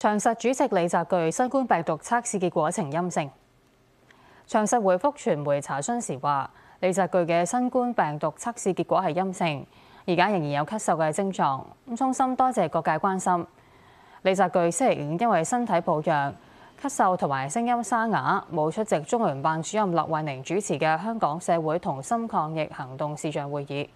长实主席李泽钜新冠病毒测试结果呈阴性。长实回复传媒查询时话：，李泽钜嘅新冠病毒测试结果系阴性，而家仍然有咳嗽嘅症状。衷心多谢各界关心。李泽钜星期五因为身体抱恙，咳嗽同埋声音沙哑，冇出席中联办主任骆惠宁主持嘅香港社会同心抗疫行动视像会议。